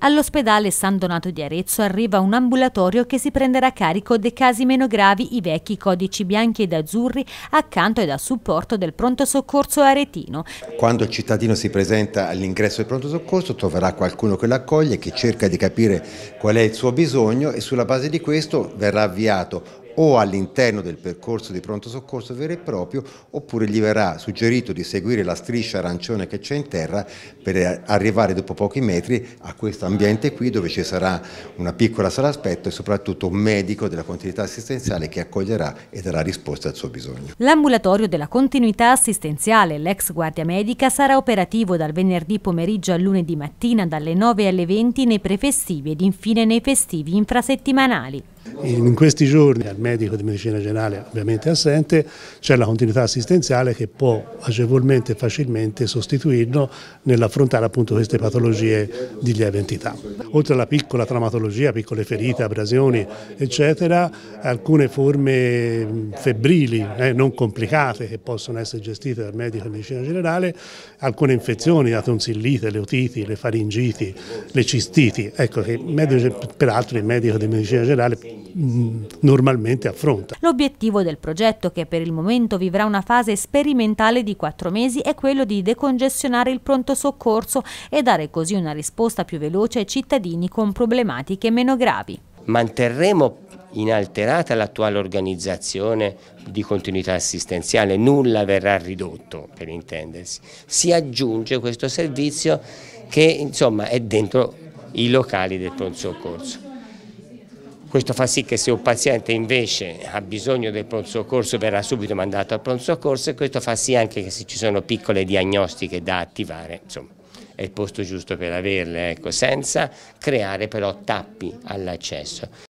All'ospedale San Donato di Arezzo arriva un ambulatorio che si prenderà carico dei casi meno gravi, i vecchi codici bianchi ed azzurri, accanto ed a supporto del pronto soccorso aretino. Quando il cittadino si presenta all'ingresso del pronto soccorso troverà qualcuno che lo accoglie, che cerca di capire qual è il suo bisogno e sulla base di questo verrà avviato o all'interno del percorso di pronto soccorso vero e proprio oppure gli verrà suggerito di seguire la striscia arancione che c'è in terra per arrivare dopo pochi metri a questo ambiente qui dove ci sarà una piccola sala aspetto e soprattutto un medico della continuità assistenziale che accoglierà e darà risposta al suo bisogno. L'ambulatorio della continuità assistenziale, l'ex guardia medica, sarà operativo dal venerdì pomeriggio al lunedì mattina dalle 9 alle 20 nei prefestivi ed infine nei festivi infrasettimanali. In questi giorni al medico di medicina generale ovviamente assente c'è la continuità assistenziale che può agevolmente e facilmente sostituirlo nell'affrontare appunto queste patologie di lieve entità. Oltre alla piccola traumatologia, piccole ferite, abrasioni eccetera, alcune forme febbrili, eh, non complicate che possono essere gestite dal medico di medicina generale, alcune infezioni, la tonsillite, le otiti, le faringiti, le cistiti, ecco che il medico, peraltro il medico di medicina generale Mm, normalmente affronta. L'obiettivo del progetto, che per il momento vivrà una fase sperimentale di quattro mesi, è quello di decongestionare il pronto soccorso e dare così una risposta più veloce ai cittadini con problematiche meno gravi. Manterremo inalterata l'attuale organizzazione di continuità assistenziale, nulla verrà ridotto per intendersi. Si aggiunge questo servizio che insomma è dentro i locali del pronto soccorso. Questo fa sì che se un paziente invece ha bisogno del pronto soccorso verrà subito mandato al pronto soccorso e questo fa sì anche che se ci sono piccole diagnostiche da attivare, insomma, è il posto giusto per averle, ecco, senza creare però tappi all'accesso.